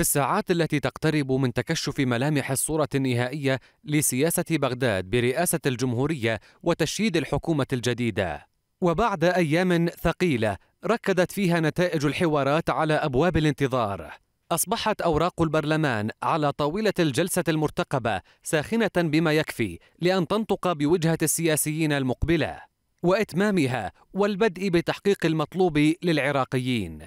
في الساعات التي تقترب من تكشف ملامح الصورة النهائية لسياسة بغداد برئاسة الجمهورية وتشييد الحكومة الجديدة. وبعد أيام ثقيلة ركدت فيها نتائج الحوارات على أبواب الانتظار. أصبحت أوراق البرلمان على طاولة الجلسة المرتقبة ساخنة بما يكفي لأن تنطق بوجهة السياسيين المقبلة وإتمامها والبدء بتحقيق المطلوب للعراقيين.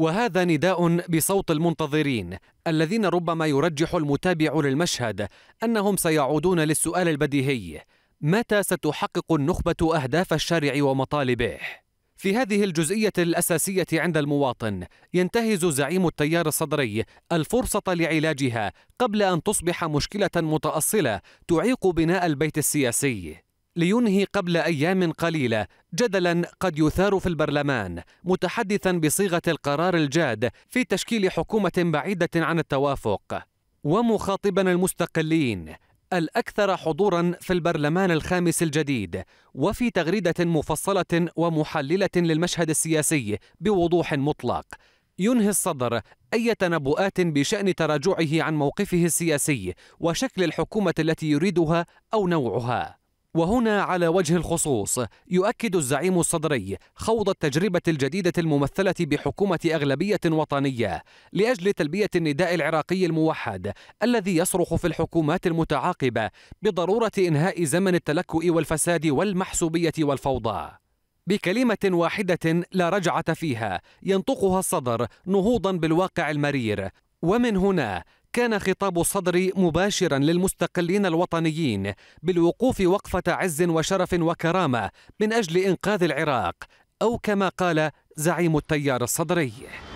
وهذا نداء بصوت المنتظرين الذين ربما يرجح المتابع للمشهد انهم سيعودون للسؤال البديهي متى ستحقق النخبه اهداف الشارع ومطالبه في هذه الجزئيه الاساسيه عند المواطن ينتهز زعيم التيار الصدري الفرصه لعلاجها قبل ان تصبح مشكله متاصله تعيق بناء البيت السياسي لينهي قبل ايام قليله جدلا قد يثار في البرلمان متحدثا بصيغه القرار الجاد في تشكيل حكومه بعيده عن التوافق ومخاطبا المستقلين الاكثر حضورا في البرلمان الخامس الجديد وفي تغريده مفصله ومحلله للمشهد السياسي بوضوح مطلق ينهي الصدر اي تنبؤات بشان تراجعه عن موقفه السياسي وشكل الحكومه التي يريدها او نوعها وهنا على وجه الخصوص يؤكد الزعيم الصدري خوض التجربة الجديدة الممثلة بحكومة أغلبية وطنية لأجل تلبية النداء العراقي الموحد الذي يصرخ في الحكومات المتعاقبة بضرورة إنهاء زمن التلكؤ والفساد والمحسوبية والفوضى. بكلمة واحدة لا رجعة فيها ينطقها الصدر نهوضا بالواقع المرير ومن هنا كان خطاب الصدر مباشرا للمستقلين الوطنيين بالوقوف وقفة عز وشرف وكرامة من أجل إنقاذ العراق أو كما قال زعيم التيار الصدري